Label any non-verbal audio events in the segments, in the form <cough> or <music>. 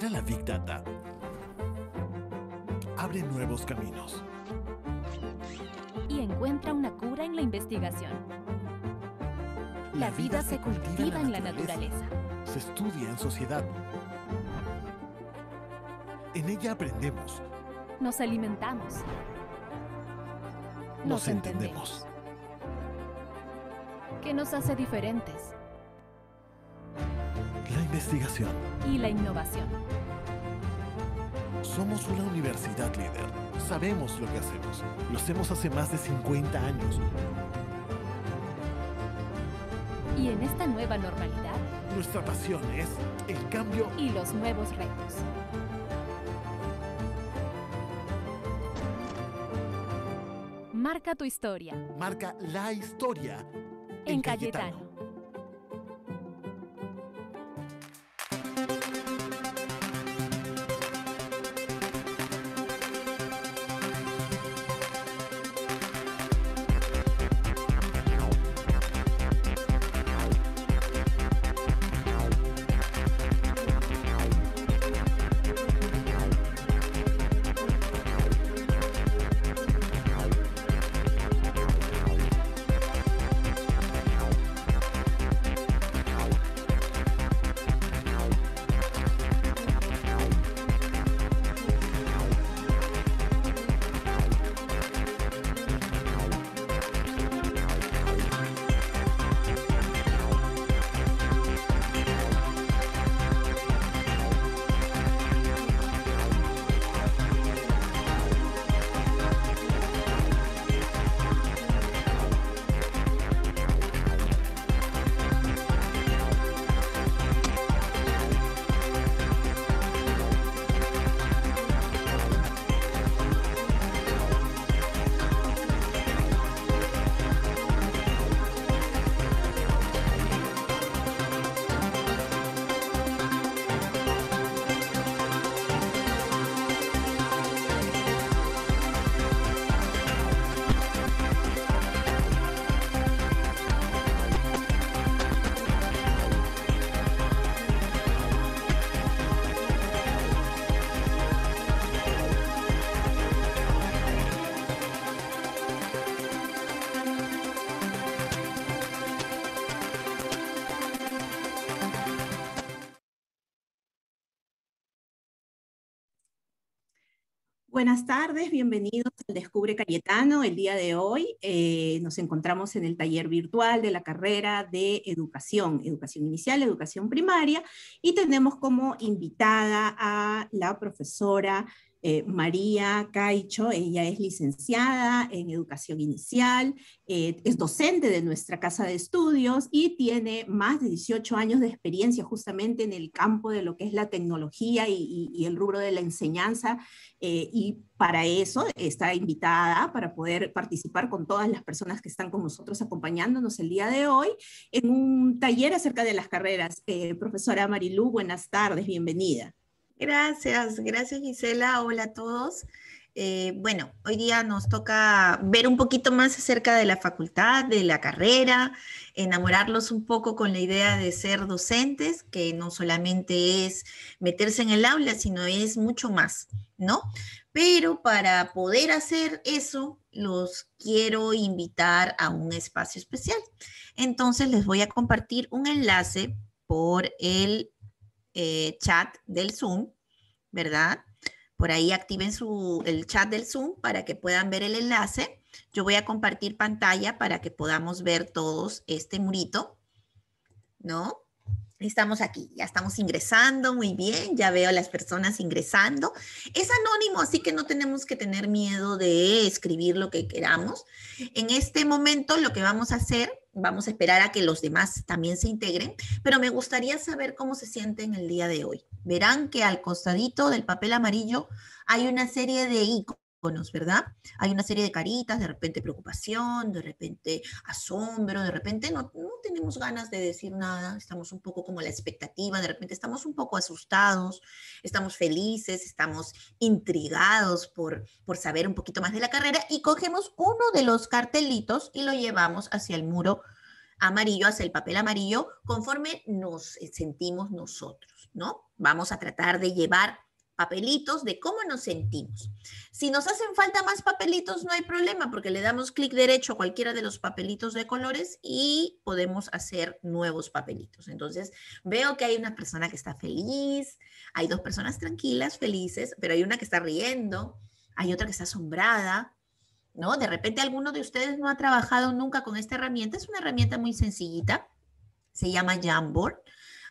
Mira la Big Data abre nuevos caminos. Y encuentra una cura en la investigación. La, vida, se, cultiva, en la naturaleza. Se estudia en sociedad. En ella aprendemos. Nos alimentamos. Nos, entendemos. ¿Qué nos hace diferentes? La investigación. Y la innovación somos una universidad líder. Sabemos lo que hacemos. Lo hacemos hace más de 50 años. Y en esta nueva normalidad, nuestra pasión es el cambio y los nuevos retos. Marca tu historia. Marca la historia. En, Cayetano. Buenas tardes, bienvenidos al Descubre Cayetano. El día de hoy eh, nos encontramos en el taller virtual de la carrera de educación, educación inicial, educación primaria, y tenemos como invitada a la profesora eh, María Caicho, ella es licenciada en educación inicial, eh, es docente de nuestra casa de estudios y tiene más de 18 años de experiencia justamente en el campo de lo que es la tecnología y, el rubro de la enseñanza. Eh, y para eso está invitada para poder participar con todas las personas que están con nosotros acompañándonos el día de hoy en un taller acerca de las carreras. profesora Marilú, buenas tardes, bienvenida. Gracias, gracias Gisela. Hola a todos. Eh, bueno, hoy día nos toca ver un poquito más acerca de la facultad, de la carrera, enamorarlos un poco con la idea de ser docentes, que no solamente es meterse en el aula, sino es mucho más, ¿no? Pero para poder hacer eso, los quiero invitar a un espacio especial. Entonces les voy a compartir un enlace por el eh, chat del Zoom, ¿verdad? Por ahí activen su, el chat del Zoom para que puedan ver el enlace. Yo voy a compartir pantalla para que podamos ver todos este murito, ¿no? Estamos aquí, ya estamos ingresando, muy bien, ya veo a las personas ingresando. Es anónimo, así que no tenemos que tener miedo de escribir lo que queramos. En este momento lo que vamos a hacer vamos a esperar a que los demás también se integren, pero me gustaría saber cómo se sienten el día de hoy. Verán que al costadito del papel amarillo hay una serie de iconos. ¿verdad? Hay una serie de caritas, de repente preocupación, de repente asombro, de repente no, no, tenemos ganas de decir nada, estamos un poco como la expectativa, de repente estamos un poco asustados, estamos felices, estamos intrigados por, por saber un poquito más de la carrera y cogemos uno de los cartelitos y lo llevamos hacia el muro amarillo, hacia el papel amarillo, conforme nos eh, sentimos nosotros, ¿no? Vamos a tratar de llevar papelitos de cómo nos sentimos. Si nos hacen falta más papelitos, no hay problema porque le damos clic derecho a cualquiera de los papelitos de colores y podemos hacer nuevos papelitos. Entonces, veo que hay una persona que está feliz, hay dos personas tranquilas, felices, pero hay una que está riendo, hay otra que está asombrada, ¿no? De repente alguno de ustedes no ha trabajado nunca con esta herramienta. Es una herramienta muy sencillita, se llama Jamboard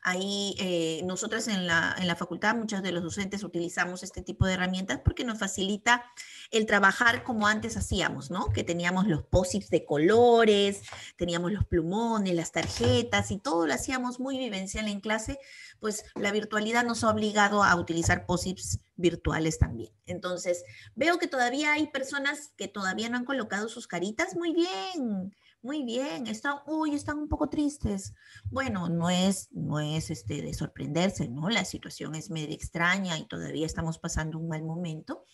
Ahí eh, nosotras en la, en la facultad, muchos de los docentes utilizamos este tipo de herramientas porque nos facilita el trabajar como antes hacíamos, ¿no? Que teníamos los posits de colores, teníamos los plumones, las tarjetas y todo lo hacíamos muy vivencial en clase, pues la virtualidad nos ha obligado a utilizar posits virtuales también. Entonces, veo que todavía hay personas que todavía no han colocado sus caritas. Muy bien. Muy bien, están, uy, están un poco tristes. Bueno, no es, no es este de sorprenderse, ¿no? La situación es medio extraña y todavía estamos pasando un mal momento,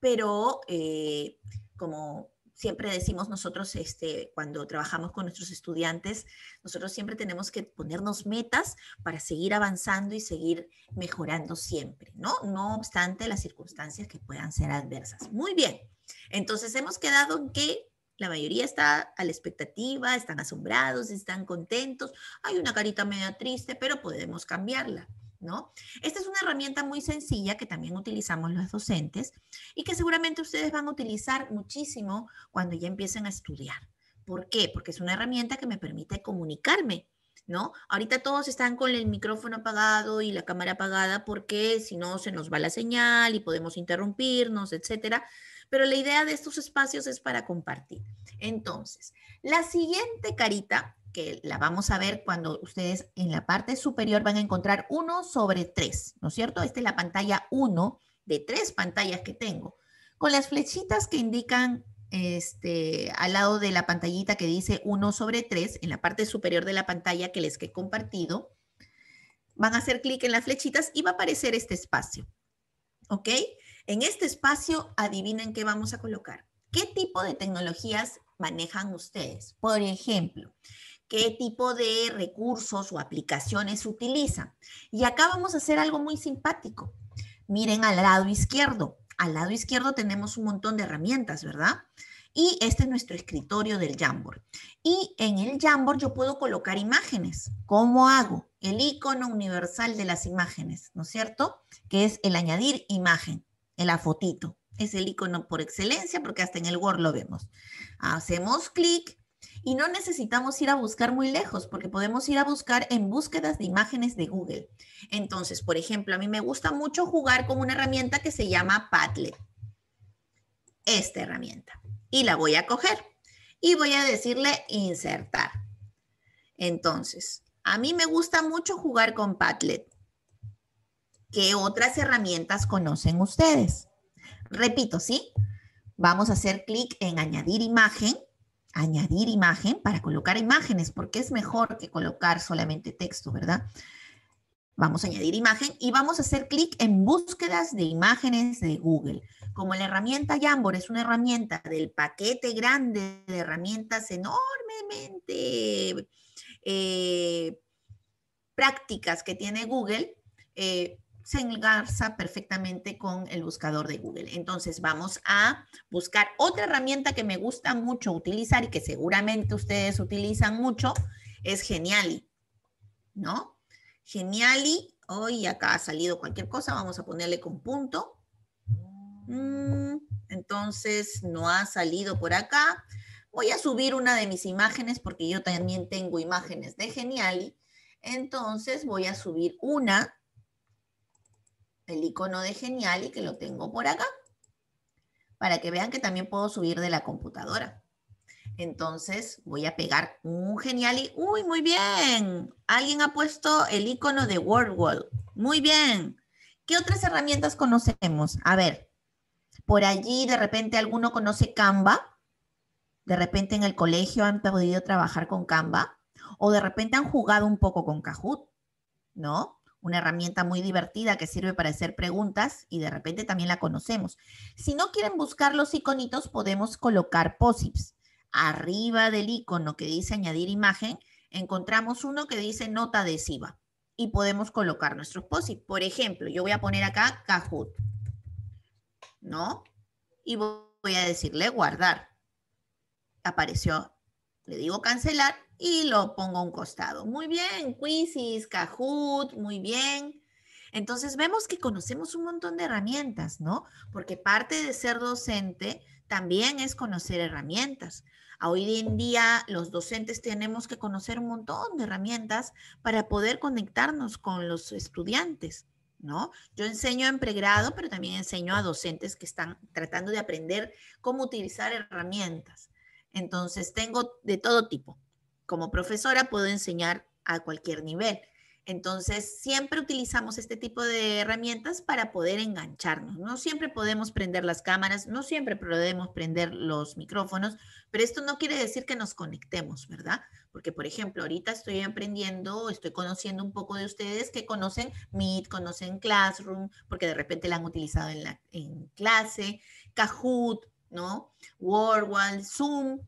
pero eh, como siempre decimos nosotros, este, cuando trabajamos con nuestros estudiantes, nosotros siempre tenemos que ponernos metas para seguir avanzando y seguir mejorando siempre, ¿no? No obstante las circunstancias que puedan ser adversas. Muy bien, entonces hemos quedado en que la mayoría está a la expectativa, están asombrados, están contentos. Hay una carita media triste, pero podemos cambiarla, ¿no? Esta es una herramienta muy sencilla que también utilizamos los docentes y que seguramente ustedes van a utilizar muchísimo cuando ya empiecen a estudiar. ¿Por qué? Porque es una herramienta que me permite comunicarme ¿no? Ahorita todos están con el micrófono apagado y la cámara apagada porque si no se nos va la señal y podemos interrumpirnos, etcétera pero la idea de estos espacios es para compartir. Entonces, la siguiente carita, que la vamos a ver cuando ustedes en la parte superior van a encontrar uno sobre tres, ¿no es cierto? Esta es la pantalla uno de tres pantallas que tengo, con las flechitas que indican este, al lado de la pantallita que dice uno sobre tres, en la parte superior de la pantalla que les he compartido, van a hacer clic en las flechitas y va a aparecer este espacio. ¿Ok? En este espacio, adivinen qué vamos a colocar. ¿Qué tipo de tecnologías manejan ustedes? Por ejemplo, ¿qué tipo de recursos o aplicaciones utilizan? Y acá vamos a hacer algo muy simpático. Miren al lado izquierdo. Al lado izquierdo tenemos un montón de herramientas, ¿verdad? Y este es nuestro escritorio del Jamboard. Y en el Jamboard yo puedo colocar imágenes. ¿Cómo hago? El icono universal de las imágenes, ¿no es cierto? Que es el añadir imagen en la fotito. Es el icono por excelencia porque hasta en el Word lo vemos. Hacemos clic y no necesitamos ir a buscar muy lejos porque podemos ir a buscar en búsquedas de imágenes de Google. Entonces, por ejemplo, a mí me gusta mucho jugar con una herramienta que se llama Padlet. Esta herramienta. Y la voy a coger y voy a decirle insertar. Entonces, a mí me gusta mucho jugar con Padlet. ¿Qué otras herramientas conocen ustedes? Repito, ¿sí? Vamos a hacer clic en añadir imagen, añadir imagen para colocar imágenes, porque es mejor que colocar solamente texto, ¿verdad? Vamos a añadir imagen y vamos a hacer clic en búsquedas de imágenes de Google. Como la herramienta Jamboard es una herramienta del paquete grande de herramientas enormemente eh, prácticas que tiene Google, eh, se engarza perfectamente con el buscador de Google. Entonces vamos a buscar otra herramienta que me gusta mucho utilizar y que seguramente ustedes utilizan mucho, es Geniali, ¿no? Geniali, hoy acá ha salido cualquier cosa, vamos a ponerle con punto. Mm, entonces no ha salido por acá. Voy a subir una de mis imágenes porque yo también tengo imágenes de Geniali. Entonces voy a subir una el icono de Geniali que lo tengo por acá, para que vean que también puedo subir de la computadora. Entonces voy a pegar un Geniali. ¡Uy, muy bien! Alguien ha puesto el icono de WordWall. Muy bien. ¿Qué otras herramientas conocemos? A ver, por allí de repente alguno conoce Canva. De repente en el colegio han podido trabajar con Canva. O de repente han jugado un poco con Kahoot, ¿no? una herramienta muy divertida que sirve para hacer preguntas y de repente también la conocemos. Si no quieren buscar los iconitos, podemos colocar POSIPs. Arriba del icono que dice añadir imagen, encontramos uno que dice nota adhesiva y podemos colocar nuestros POSIPs. Por ejemplo, yo voy a poner acá Kahoot, ¿no? Y voy a decirle guardar. Apareció le digo cancelar y lo pongo a un costado. Muy bien, Quizzes, Kahoot, muy bien. Entonces vemos que conocemos un montón de herramientas, ¿no? Porque parte de ser docente también es conocer herramientas. Hoy en día los docentes tenemos que conocer un montón de herramientas para poder conectarnos con los estudiantes, ¿no? Yo enseño en pregrado, pero también enseño a docentes que están tratando de aprender cómo utilizar herramientas. Entonces, tengo de todo tipo. Como profesora puedo enseñar a cualquier nivel. Entonces, siempre utilizamos este tipo de herramientas para poder engancharnos. No siempre podemos prender las cámaras, no siempre podemos prender los micrófonos, pero esto no quiere decir que nos conectemos, ¿verdad? Porque, por ejemplo, ahorita estoy aprendiendo, estoy conociendo un poco de ustedes que conocen Meet, conocen Classroom, porque de repente la han utilizado en, clase, Kahoot, ¿no? WordWall, Zoom,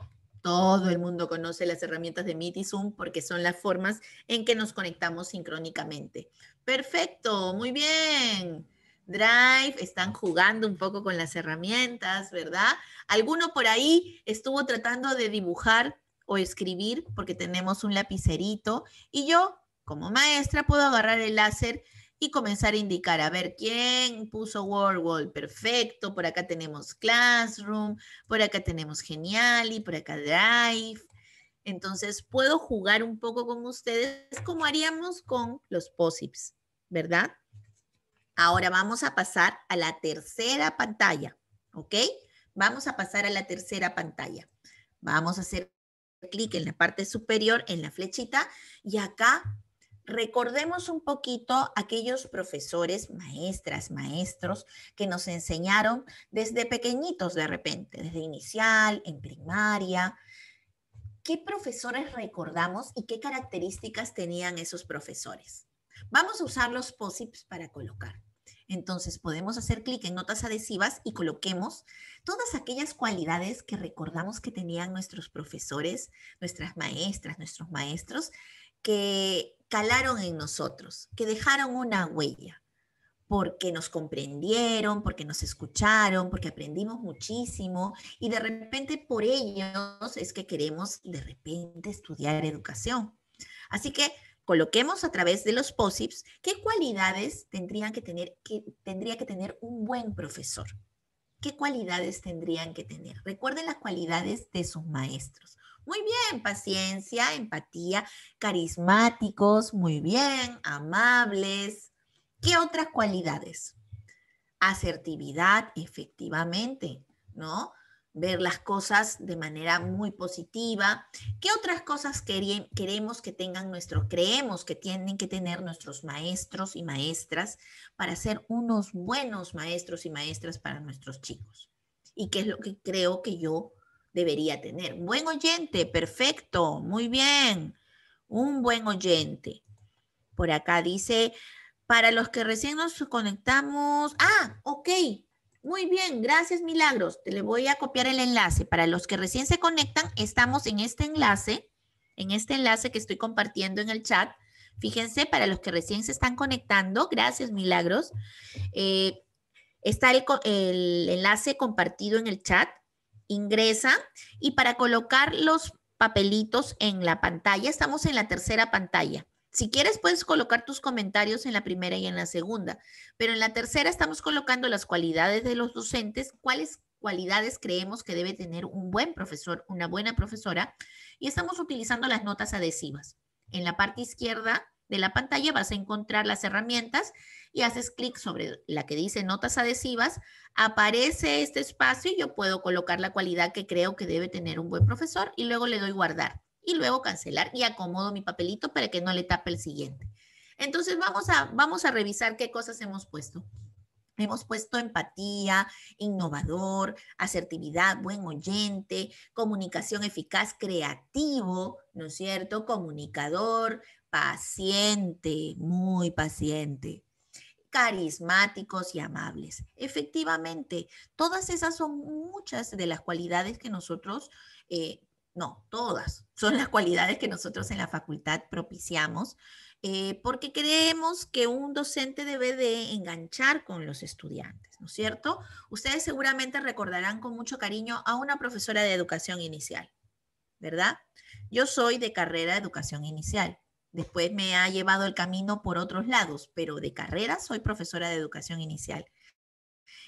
todo el mundo conoce las herramientas de Meet y Zoom porque son las formas en que nos conectamos sincrónicamente. Perfecto, muy bien. Drive, están jugando un poco con las herramientas, ¿verdad? Alguno por ahí estuvo tratando de dibujar o escribir porque tenemos un lapicerito y yo, como maestra, puedo agarrar el láser y comenzar a indicar, a ver, ¿quién puso World Wall? Perfecto, por acá tenemos Classroom, por acá tenemos Genial, y por acá Drive. Entonces, puedo jugar un poco con ustedes como haríamos con los POSIPs, ¿verdad? Ahora vamos a pasar a la tercera pantalla, ¿ok? Vamos a pasar a la tercera pantalla. Vamos a hacer clic en la parte superior, en la flechita, y acá recordemos un poquito aquellos profesores, maestras, maestros que nos enseñaron desde pequeñitos de repente, desde inicial, en primaria. ¿Qué profesores recordamos y qué características tenían esos profesores? Vamos a usar los POSIPs para colocar. Entonces podemos hacer clic en notas adhesivas y coloquemos todas aquellas cualidades que recordamos que tenían nuestros profesores, nuestras maestras, nuestros maestros que calaron en nosotros, que dejaron una huella, porque nos comprendieron, porque nos escucharon, porque aprendimos muchísimo y de repente por ellos es que queremos de repente estudiar educación. Así que coloquemos a través de los POSIPs qué cualidades tendrían que tener, que tendría que tener un buen profesor. ¿Qué cualidades tendrían que tener? Recuerden las cualidades de sus maestros. Muy bien, paciencia, empatía, carismáticos, muy bien, amables. ¿Qué otras cualidades? Asertividad, efectivamente, ¿no? Ver las cosas de manera muy positiva. ¿Qué otras cosas queremos que tengan nuestros, creemos que tienen que tener nuestros maestros y maestras para ser unos buenos maestros y maestras para nuestros chicos? Y qué es lo que creo que yo debería tener. Buen oyente, perfecto, muy bien. Un buen oyente. Por acá dice, para los que recién nos conectamos, ah, ok, muy bien, gracias Milagros. Te le voy a copiar el enlace. Para los que recién se conectan, estamos en este enlace, en este enlace que estoy compartiendo en el chat. Fíjense, para los que recién se están conectando, gracias Milagros. Eh, está el enlace compartido en el chat ingresa y para colocar los papelitos en la pantalla, estamos en la tercera pantalla. Si quieres, puedes colocar tus comentarios en la primera y en la segunda, pero en la tercera estamos colocando las cualidades de los docentes, cuáles cualidades creemos que debe tener un buen profesor, una buena profesora, y estamos utilizando las notas adhesivas. En la parte izquierda de la pantalla vas a encontrar las herramientas y haces clic sobre la que dice notas adhesivas, aparece este espacio y yo puedo colocar la cualidad que creo que debe tener un buen profesor y luego le doy guardar y luego cancelar y acomodo mi papelito para que no le tape el siguiente. Entonces vamos a, vamos a revisar qué cosas hemos puesto. Hemos puesto empatía, innovador, asertividad, buen oyente, comunicación eficaz, creativo, ¿no es cierto? Comunicador, paciente, muy paciente, carismáticos y amables. Efectivamente, todas esas son muchas de las cualidades que nosotros, eh, no, todas son las cualidades que nosotros en la facultad propiciamos eh, porque creemos que un docente debe de enganchar con los estudiantes, ¿no es cierto? Ustedes seguramente recordarán con mucho cariño a una profesora de educación inicial, ¿verdad? Yo soy de carrera de educación inicial. Después me ha llevado el camino por otros lados, pero de carrera soy profesora de educación inicial.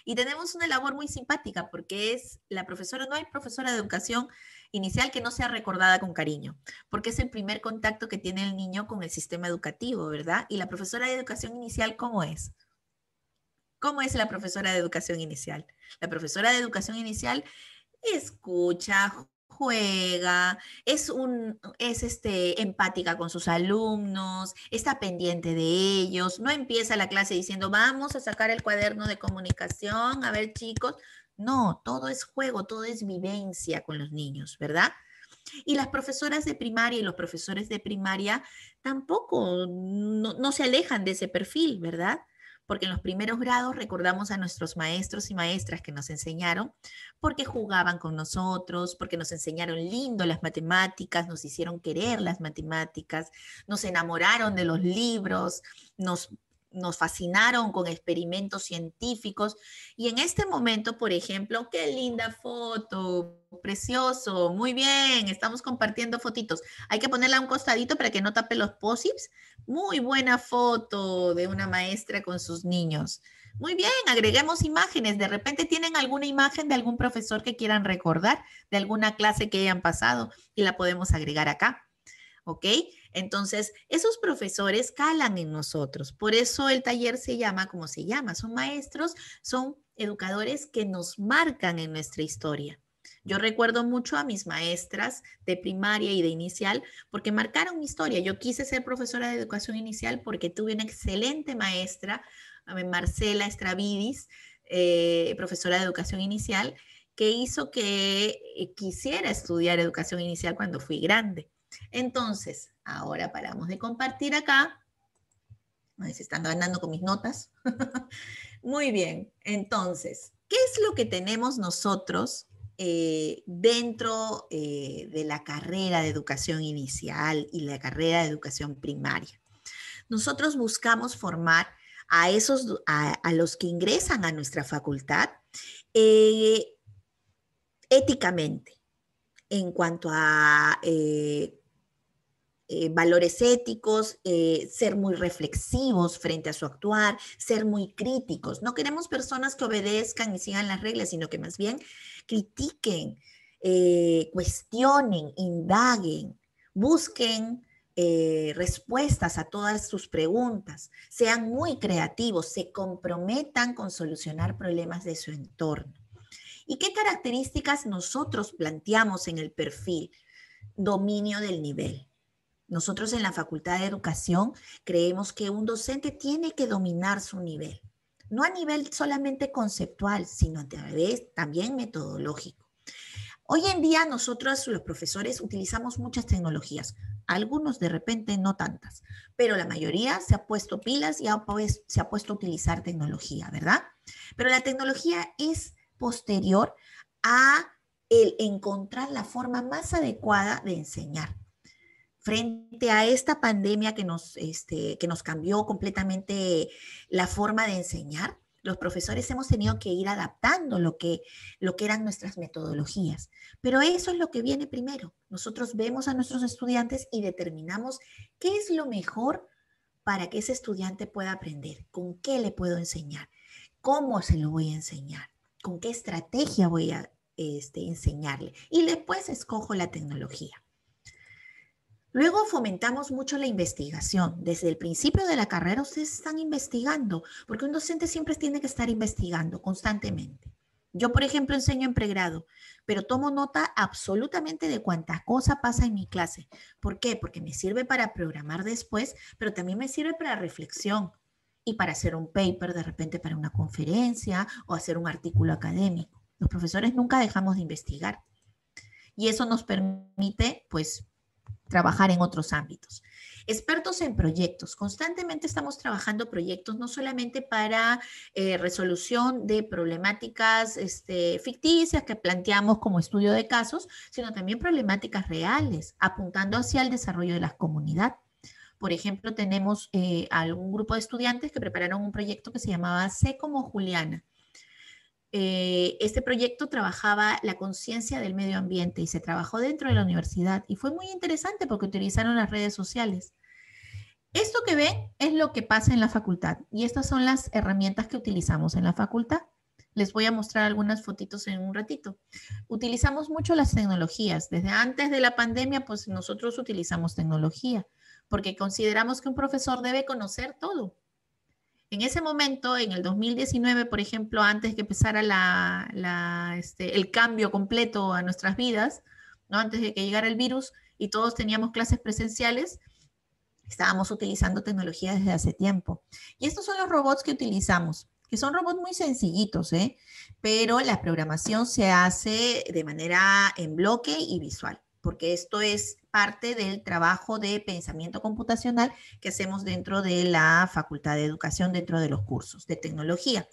Y tenemos una labor muy simpática porque es la profesora, no hay profesora de educación inicial que no sea recordada con cariño, porque es el primer contacto que tiene el niño con el sistema educativo, ¿verdad? Y la profesora de educación inicial, ¿cómo es? ¿Cómo es la profesora de educación inicial? La profesora de educación inicial escucha, juega, es, un, es este, empática con sus alumnos, está pendiente de ellos, no empieza la clase diciendo, vamos a sacar el cuaderno de comunicación, a ver chicos. No, todo es juego, todo es vivencia con los niños, ¿verdad? Y las profesoras de primaria y los profesores de primaria tampoco no, no se alejan de ese perfil, ¿verdad? porque en los primeros grados recordamos a nuestros maestros y maestras que nos enseñaron, porque jugaban con nosotros, porque nos enseñaron lindo las matemáticas, nos hicieron querer las matemáticas, nos enamoraron de los libros, nos nos fascinaron con experimentos científicos. Y en este momento, por ejemplo, qué linda foto, precioso, muy bien, estamos compartiendo fotitos. Hay que ponerla a un costadito para que no tape los pósips. Muy buena foto de una maestra con sus niños. Muy bien, agreguemos imágenes. De repente tienen alguna imagen de algún profesor que quieran recordar, de alguna clase que hayan pasado y la podemos agregar acá. ¿Ok? Entonces, esos profesores calan en nosotros. Por eso el taller se llama como se llama. Son maestros, son educadores que nos marcan en nuestra historia. Yo recuerdo mucho a mis maestras de primaria y de inicial porque marcaron mi historia. Yo quise ser profesora de educación inicial porque tuve una excelente maestra, Marcela Estravidis, eh, profesora de educación inicial, que hizo que eh, quisiera estudiar educación inicial cuando fui grande. Entonces, Ahora paramos de compartir acá. Ay, están ganando con mis notas. <laughs> Muy bien, entonces, ¿qué es lo que tenemos nosotros eh, dentro eh, de la carrera de educación inicial y la carrera de educación primaria? Nosotros buscamos formar a esos, a, los que ingresan a nuestra facultad eh, éticamente en cuanto a eh, valores éticos, eh, ser muy reflexivos frente a su actuar, ser muy críticos. No queremos personas que obedezcan y sigan las reglas, sino que más bien critiquen, eh, cuestionen, indaguen, busquen respuestas a todas sus preguntas, sean muy creativos, se comprometan con solucionar problemas de su entorno. ¿Y qué características nosotros planteamos en el perfil? Dominio del nivel. Nosotros en la Facultad de Educación creemos que un docente tiene que dominar su nivel, no a nivel solamente conceptual, sino a través también metodológico. Hoy en día nosotros los profesores utilizamos muchas tecnologías, algunos de repente no tantas, pero la mayoría se ha puesto pilas y pues, se ha puesto a utilizar tecnología, ¿verdad? Pero la tecnología es posterior a el encontrar la forma más adecuada de enseñar frente a esta pandemia que nos, este, que nos cambió completamente la forma de enseñar, los profesores hemos tenido que ir adaptando lo que, lo que eran nuestras metodologías. Pero eso es lo que viene primero. Nosotros vemos a nuestros estudiantes y determinamos qué es lo mejor para que ese estudiante pueda aprender, con qué le puedo enseñar, cómo se lo voy a enseñar, con qué estrategia voy a este, enseñarle. Y después escojo la tecnología. Luego fomentamos mucho la investigación. Desde el principio de la carrera ustedes están investigando, porque un docente siempre tiene que estar investigando constantemente. Yo, por ejemplo, enseño en pregrado, pero tomo nota absolutamente de cuántas cosa pasa en mi clase. ¿Por qué? Porque me sirve para programar después, pero también me sirve para reflexión y para hacer un paper de repente para una conferencia o hacer un artículo académico. Los profesores nunca dejamos de investigar. Y eso nos permite, pues, trabajar en otros ámbitos. Expertos en proyectos. Constantemente estamos trabajando proyectos no solamente para eh, resolución de problemáticas este, ficticias que planteamos como estudio de casos, sino también problemáticas reales, apuntando hacia el desarrollo de la comunidad. Por ejemplo, tenemos eh, algún grupo de estudiantes que prepararon un proyecto que se llamaba Sé como Juliana eh, este proyecto trabajaba la conciencia del medio ambiente y se trabajó dentro de la universidad y fue muy interesante porque utilizaron las redes sociales. Esto que ven es lo que pasa en la facultad y estas son las herramientas que utilizamos en la facultad. Les voy a mostrar algunas fotitos en un ratito. Utilizamos mucho las tecnologías. Desde antes de la pandemia, pues nosotros utilizamos tecnología porque consideramos que un profesor debe conocer todo en ese momento, en el 2019, por ejemplo, antes que empezara la, este, el cambio completo a nuestras vidas, ¿no? antes de que llegara el virus y todos teníamos clases presenciales, estábamos utilizando tecnología desde hace tiempo. Y estos son los robots que utilizamos, que son robots muy sencillitos, ¿eh? pero la programación se hace de manera en bloque y visual, porque esto es parte del trabajo de pensamiento computacional que hacemos dentro de la Facultad de Educación, dentro de los cursos de tecnología.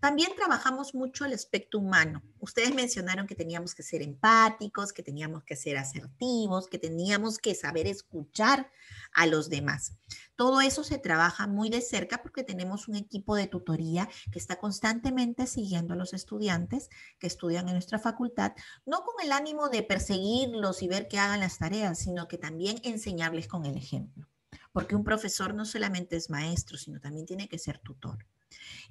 También trabajamos mucho el aspecto humano. Ustedes mencionaron que teníamos que ser empáticos, que teníamos que ser asertivos, que teníamos que saber escuchar a los demás. Todo eso se trabaja muy de cerca porque tenemos un equipo de tutoría que está constantemente siguiendo a los estudiantes que estudian en nuestra facultad, no con el ánimo de perseguirlos y ver que hagan las tareas, sino que también enseñarles con el ejemplo. Porque un profesor no solamente es maestro, sino también tiene que ser tutor.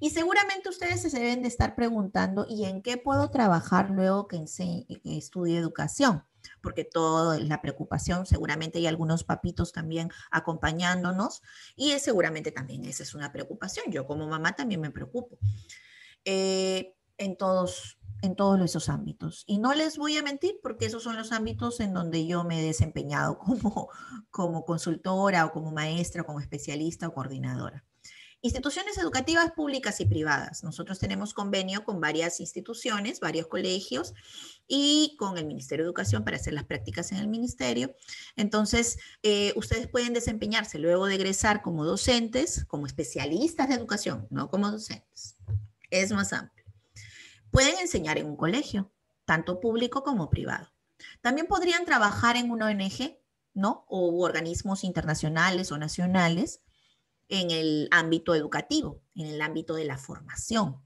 Y seguramente ustedes se deben de estar preguntando, ¿y en qué puedo trabajar luego que, que estudie educación? porque todo es la preocupación, seguramente hay algunos papitos también acompañándonos y es, seguramente también esa es una preocupación. Yo como mamá también me preocupo eh, en, todos, en todos esos ámbitos. Y no les voy a mentir porque esos son los ámbitos en donde yo me he desempeñado como, como consultora o como maestra como especialista o coordinadora. Instituciones educativas públicas y privadas. Nosotros tenemos convenio con varias instituciones, varios colegios y con el Ministerio de Educación para hacer las prácticas en el Ministerio. Entonces, eh, ustedes pueden desempeñarse luego de egresar como docentes, como especialistas de educación, no como docentes. Es más amplio. Pueden enseñar en un colegio, tanto público como privado. También podrían trabajar en una ONG, ¿no? O organismos internacionales o nacionales en el ámbito educativo, en el ámbito de la formación,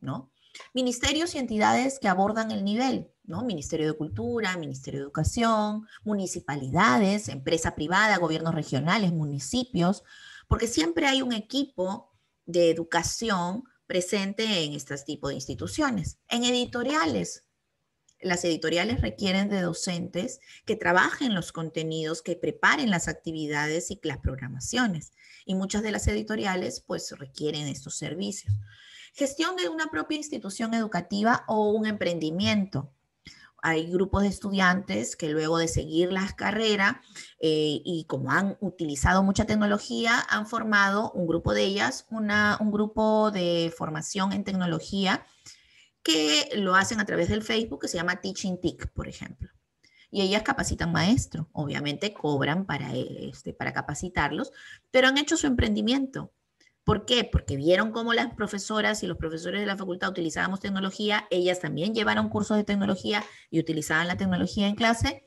¿no? Ministerios y entidades que abordan el nivel, ¿no? Ministerio de Cultura, Ministerio de Educación, municipalidades, empresa privada, gobiernos regionales, municipios, porque siempre hay un equipo de educación presente en este tipo de instituciones. En editoriales, las editoriales requieren de docentes que trabajen los contenidos, que preparen las actividades y las programaciones. Y muchas de las editoriales pues requieren estos servicios. Gestión de una propia institución educativa o un emprendimiento. Hay grupos de estudiantes que luego de seguir las carreras eh, y como han utilizado mucha tecnología, han formado un grupo de ellas, un grupo de formación en tecnología que lo hacen a través del Facebook, que se llama Teaching TIC, por ejemplo. Y ellas capacitan maestros, obviamente cobran para, este, para capacitarlos, pero han hecho su emprendimiento. ¿Por qué? Porque vieron cómo las profesoras y los profesores de la facultad utilizábamos tecnología, ellas también llevaron cursos de tecnología y utilizaban la tecnología en clase,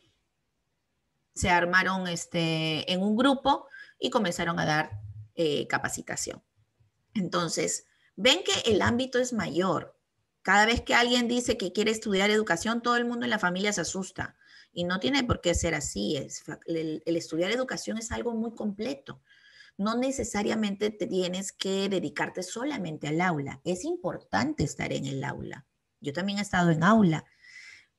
se armaron este, en un grupo y comenzaron a dar eh, capacitación. Entonces, ven que el ámbito es mayor, cada vez que alguien dice que quiere estudiar educación, todo el mundo en la familia se asusta. Y no tiene por qué ser así. el, estudiar educación es algo muy completo. No necesariamente tienes que dedicarte solamente al aula. Es importante estar en el aula. Yo también he estado en aula,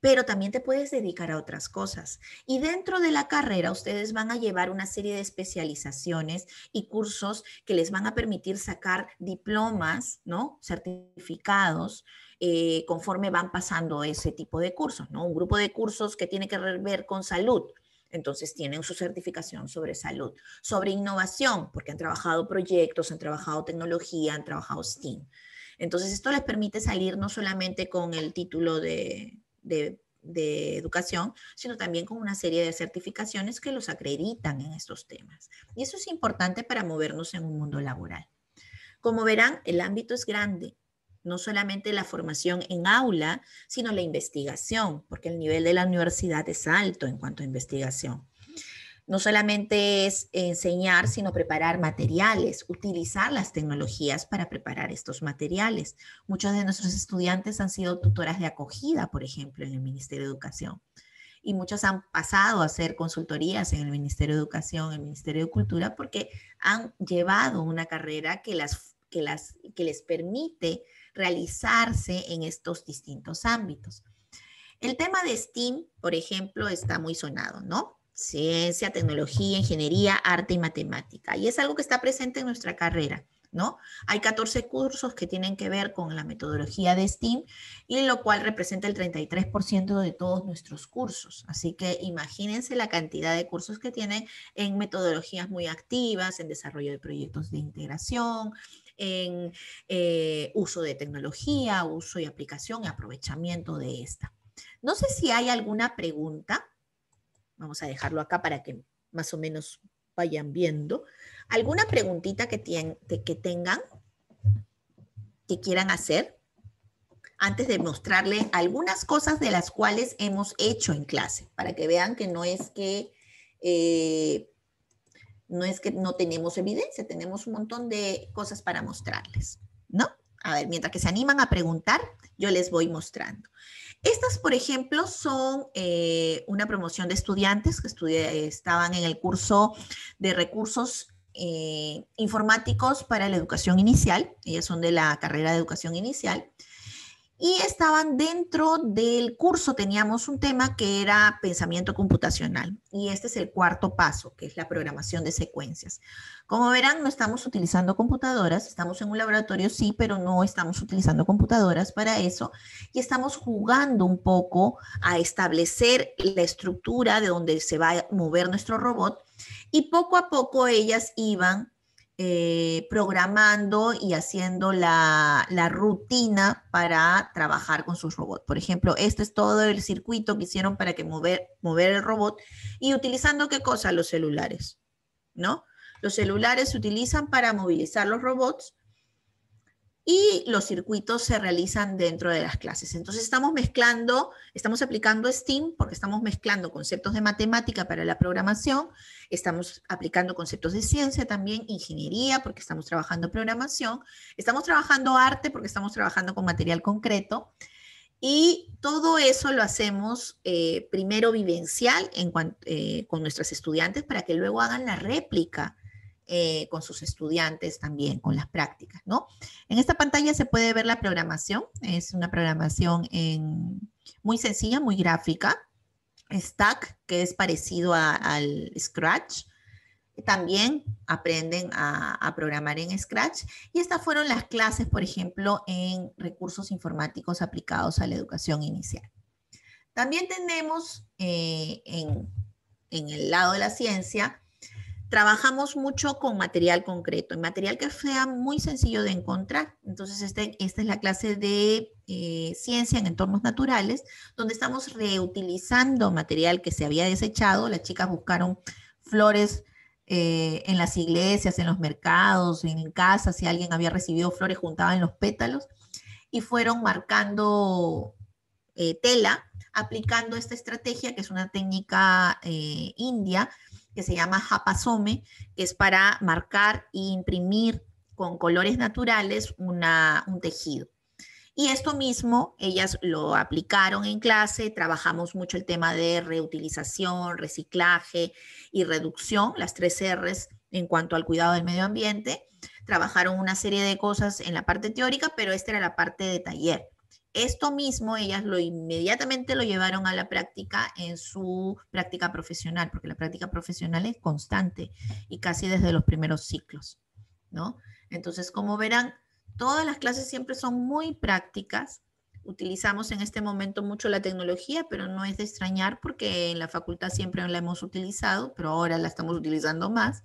pero también te puedes dedicar a otras cosas. Y dentro de la carrera ustedes van a llevar una serie de especializaciones y cursos que les van a permitir sacar diplomas, ¿no? Certificados eh, conforme van pasando ese tipo de cursos, ¿no? Un grupo de cursos que tiene que ver con salud, entonces tienen su certificación sobre salud, sobre innovación, porque han trabajado proyectos, han trabajado tecnología, han trabajado STEAM. Entonces esto les permite salir no solamente con el título de, de, educación, sino también con una serie de certificaciones que los acreditan en estos temas. Y eso es importante para movernos en un mundo laboral. Como verán, el ámbito es grande, no solamente la formación en aula, sino la investigación, porque el nivel de la universidad es alto en cuanto a investigación. No solamente es enseñar, sino preparar materiales, utilizar las tecnologías para preparar estos materiales. Muchos de nuestros estudiantes han sido tutoras de acogida, por ejemplo, en el Ministerio de Educación. Y muchos han pasado a hacer consultorías en el Ministerio de Educación, en el Ministerio de Cultura, porque han llevado una carrera que, que, las, que les permite realizarse en estos distintos ámbitos. El tema de STEAM, por ejemplo, está muy sonado, ¿no? Ciencia, tecnología, ingeniería, arte y matemática. Y es algo que está presente en nuestra carrera. ¿No? Hay 14 cursos que tienen que ver con la metodología de STEAM y lo cual representa el 33% de todos nuestros cursos. Así que imagínense la cantidad de cursos que tienen en metodologías muy activas, en desarrollo de proyectos de integración, en eh, uso de tecnología, uso y aplicación y aprovechamiento de esta. No sé si hay alguna pregunta. Vamos a dejarlo acá para que más o menos vayan viendo. ¿Alguna preguntita que, que tengan, que quieran hacer? Antes de mostrarles algunas cosas de las cuales hemos hecho en clase, para que vean que no es que eh, no es que no tenemos evidencia, tenemos un montón de cosas para mostrarles, ¿no? A ver, mientras que se animan a preguntar, yo les voy mostrando. Estas, por ejemplo, son eh, una promoción de estudiantes que estaban en el curso de recursos eh, informáticos para la educación inicial. Ellas son de la carrera de educación inicial y estaban dentro del curso, teníamos un tema que era pensamiento computacional y este es el cuarto paso, que es la programación de secuencias. Como verán, no estamos utilizando computadoras, estamos en un laboratorio sí, pero no estamos utilizando computadoras para eso y estamos jugando un poco a establecer la estructura de donde se va a mover nuestro robot y poco a poco ellas iban eh, programando y haciendo la, rutina para trabajar con sus robots. Por ejemplo, este es todo el circuito que hicieron para que mover, mover el robot y utilizando qué cosa? Los celulares, ¿no? Los celulares se utilizan para movilizar los robots y los circuitos se realizan dentro de las clases. Entonces estamos mezclando, estamos aplicando STEAM porque estamos mezclando conceptos de matemática para la programación, estamos aplicando conceptos de ciencia también, ingeniería porque estamos trabajando programación, estamos trabajando arte porque estamos trabajando con material concreto y todo eso lo hacemos eh, primero vivencial eh, con nuestros estudiantes para que luego hagan la réplica eh, con sus estudiantes también, con las prácticas, ¿no? En esta pantalla se puede ver la programación, es una programación muy sencilla, muy gráfica. Stack, que es parecido al Scratch. También aprenden a, programar en Scratch. Y estas fueron las clases, por ejemplo, en recursos informáticos aplicados a la educación inicial. También tenemos eh, en, en el lado de la ciencia trabajamos mucho con material concreto, material que sea muy sencillo de encontrar. Entonces, este, esta es la clase de eh, ciencia en entornos naturales, donde estamos reutilizando material que se había desechado. Las chicas buscaron flores eh, en las iglesias, en los mercados, en casa, si alguien había recibido flores, juntaban los pétalos y fueron marcando eh, tela aplicando esta estrategia, que es una técnica india, que se llama japasome, que es para marcar e imprimir con colores naturales una, un tejido. Y esto mismo, ellas lo aplicaron en clase, trabajamos mucho el tema de reutilización, reciclaje y reducción, las tres Rs en cuanto al cuidado del medio ambiente. Trabajaron una serie de cosas en la parte teórica, pero esta era la parte de taller esto mismo ellas lo inmediatamente lo llevaron a la práctica en su práctica profesional, porque la práctica profesional es constante y casi desde los primeros ciclos, ¿no? Entonces, como verán, todas las clases siempre son muy prácticas. Utilizamos en este momento mucho la tecnología, pero no es de extrañar porque en la facultad siempre la hemos utilizado, pero ahora la estamos utilizando más.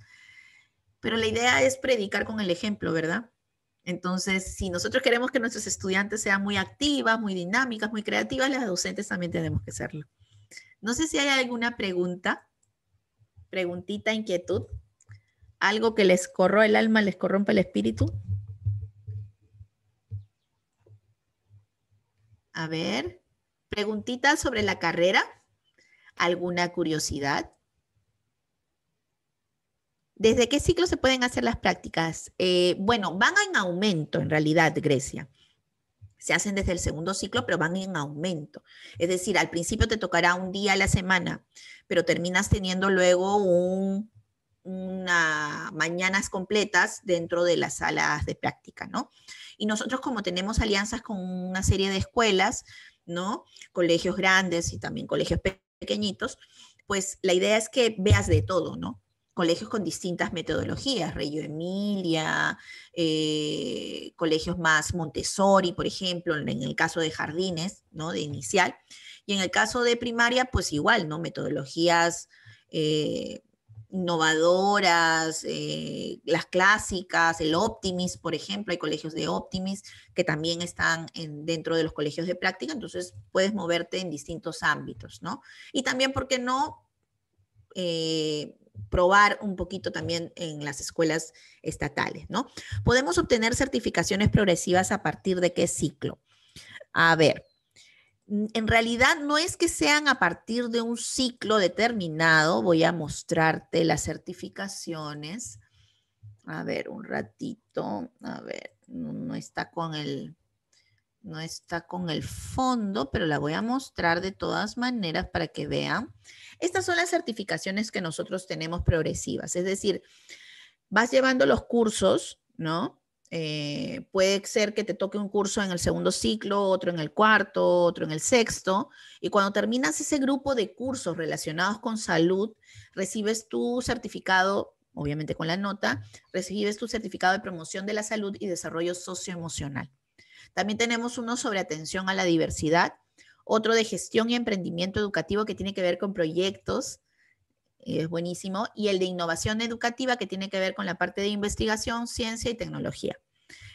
Pero la idea es predicar con el ejemplo, ¿verdad? Entonces, si nosotros queremos que nuestros estudiantes sean muy activas, muy dinámicas, muy creativas, las docentes también tenemos que serlo. No sé si hay alguna pregunta, preguntita, inquietud, algo que les corro el alma, les corrompa el espíritu. A ver, preguntita sobre la carrera, alguna curiosidad. ¿Desde qué ciclo se pueden hacer las prácticas? Eh, bueno, van en aumento en realidad, Grecia. Se hacen desde el segundo ciclo, pero van en aumento. Es decir, al principio te tocará un día a la semana, pero terminas teniendo luego una mañanas completas dentro de las salas de práctica, ¿no? Y nosotros como tenemos alianzas con una serie de escuelas, ¿no? Colegios grandes y también colegios pequeñitos, pues la idea es que veas de todo, ¿no? colegios con distintas metodologías, Reggio Emilia, eh, colegios más Montessori, por ejemplo, en el caso de jardines, ¿no? De inicial. Y en el caso de primaria, pues igual, ¿no? Metodologías eh, innovadoras, eh, las clásicas, el Optimis, por ejemplo, hay colegios de Optimis que también están dentro de los colegios de práctica, entonces puedes moverte en distintos ámbitos, ¿no? Y también, ¿por qué no? probar un poquito también en las escuelas estatales, ¿no? Podemos obtener certificaciones progresivas a partir de qué ciclo. A ver, en realidad no es que sean a partir de un ciclo determinado, voy a mostrarte las certificaciones. A ver, un ratito, a ver, no está con el no está con el fondo, pero la voy a mostrar de todas maneras para que vean. Estas son las certificaciones que nosotros tenemos progresivas, es decir, vas llevando los cursos, ¿no? Eh, puede ser que te toque un curso en el segundo ciclo, otro en el cuarto, otro en el sexto, y cuando terminas ese grupo de cursos relacionados con salud, recibes tu certificado, obviamente con la nota, recibes tu certificado de promoción de la salud y desarrollo socioemocional. También tenemos uno sobre atención a la diversidad, otro de gestión y emprendimiento educativo que tiene que ver con proyectos, eh, es buenísimo, y el de innovación educativa que tiene que ver con la parte de investigación, ciencia y tecnología.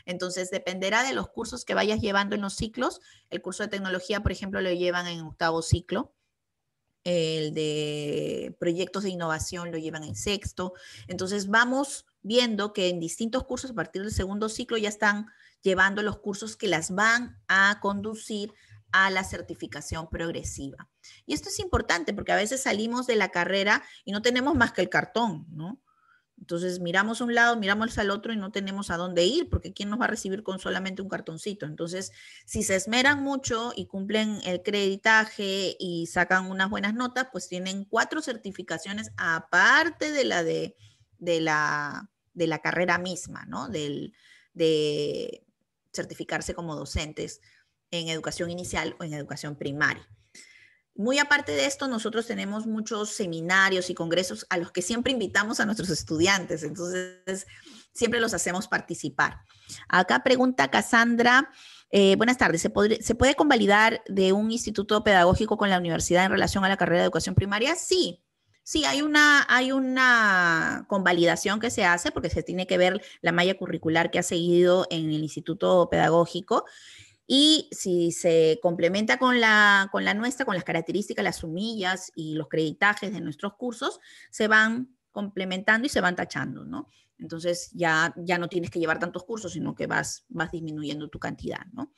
Entonces, dependerá de los cursos que vayas llevando en los ciclos. El curso de tecnología, por ejemplo, lo llevan en octavo ciclo. El de proyectos de innovación lo llevan en sexto. Entonces, vamos viendo que en distintos cursos, a partir del segundo ciclo, ya están llevando los cursos que las van a conducir a la certificación progresiva. Y esto es importante porque a veces salimos de la carrera y no tenemos más que el cartón, ¿no? Entonces miramos a un lado, miramos al otro y no tenemos a dónde ir, porque ¿quién nos va a recibir con solamente un cartoncito? Entonces, si se esmeran mucho y cumplen el creditaje y sacan unas buenas notas, pues tienen cuatro certificaciones aparte de la de, de la, de la carrera misma, ¿no? Del, de certificarse como docentes en educación inicial o en educación primaria. Muy aparte de esto, nosotros tenemos muchos seminarios y congresos a los que siempre invitamos a nuestros estudiantes, entonces siempre los hacemos participar. Acá pregunta Cassandra, eh, buenas tardes, ¿se, ¿se puede convalidar de un instituto pedagógico con la universidad en relación a la carrera de educación primaria? Sí, Sí, hay una, hay una convalidación que se hace porque se tiene que ver la malla curricular que ha seguido en el instituto pedagógico y si se complementa con la, nuestra, con las características, las sumillas y los creditajes de nuestros cursos, se van complementando y se van tachando, ¿no? Entonces ya, ya no tienes que llevar tantos cursos, sino que vas, disminuyendo tu cantidad, ¿no?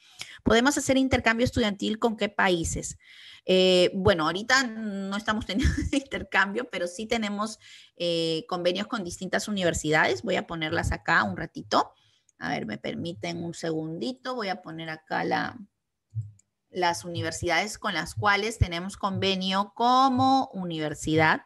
¿Podemos hacer intercambio estudiantil con qué países? Eh, bueno, ahorita no estamos teniendo <laughs> intercambio, pero sí tenemos eh, convenios con distintas universidades. Voy a ponerlas acá un ratito. A ver, me permiten un segundito, voy a poner acá las universidades con las cuales tenemos convenio como universidad,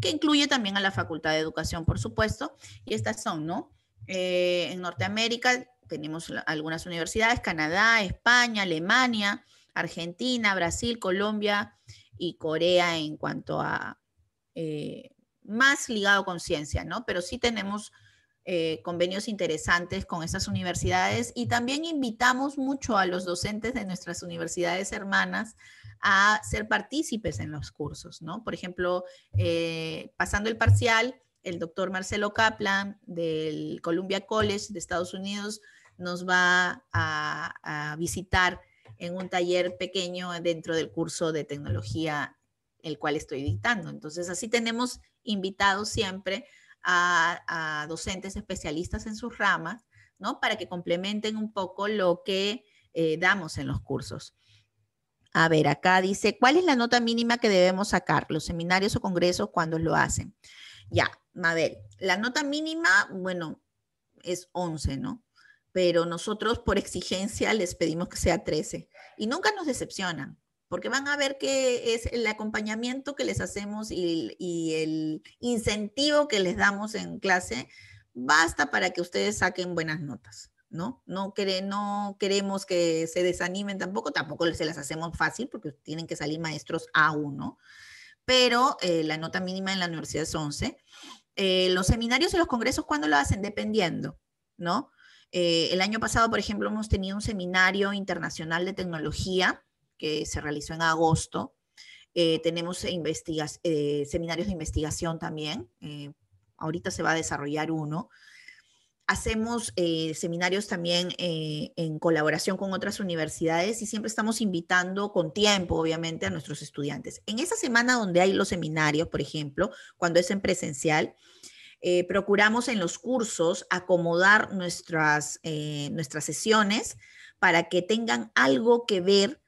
que incluye también a la Facultad de Educación, por supuesto, y estas son, ¿no? Eh, en Norteamérica tenemos algunas universidades, Canadá, España, Alemania, Argentina, Brasil, Colombia y Corea en cuanto a eh, más ligado con ciencia, ¿no? Pero sí tenemos eh, convenios interesantes con esas universidades y también invitamos mucho a los docentes de nuestras universidades hermanas a ser partícipes en los cursos, ¿no? Por ejemplo, eh, pasando el parcial, el doctor Marcelo Kaplan del Columbia College de Estados Unidos nos va a, a visitar en un taller pequeño dentro del curso de tecnología el cual estoy dictando. Entonces, así tenemos invitados siempre a, docentes especialistas en sus ramas, ¿no? Para que complementen un poco lo que eh, damos en los cursos. A ver, acá dice, ¿cuál es la nota mínima que debemos sacar los seminarios o congresos cuando lo hacen? Ya, Mabel, la nota mínima, bueno, es 11, ¿no? Pero nosotros por exigencia les pedimos que sea 13 y nunca nos decepcionan porque van a ver que es el acompañamiento que les hacemos y, el incentivo que les damos en clase, basta para que ustedes saquen buenas notas. ¿no? No, no queremos que se desanimen tampoco, tampoco se las hacemos fácil porque tienen que salir maestros a uno, pero eh, la nota mínima en la universidad es 11. Eh, los seminarios y los congresos, ¿cuándo lo hacen? Dependiendo, ¿no? Eh, el año pasado, por ejemplo, hemos tenido un seminario internacional de tecnología que se realizó en agosto. Eh, tenemos eh, seminarios de investigación también. Eh, ahorita se va a desarrollar uno. Hacemos seminarios también en colaboración con otras universidades y siempre estamos invitando con tiempo, obviamente, a nuestros estudiantes. En esa semana donde hay los seminarios, por ejemplo, cuando es en presencial, procuramos en los cursos acomodar nuestras, nuestras sesiones para que tengan algo que ver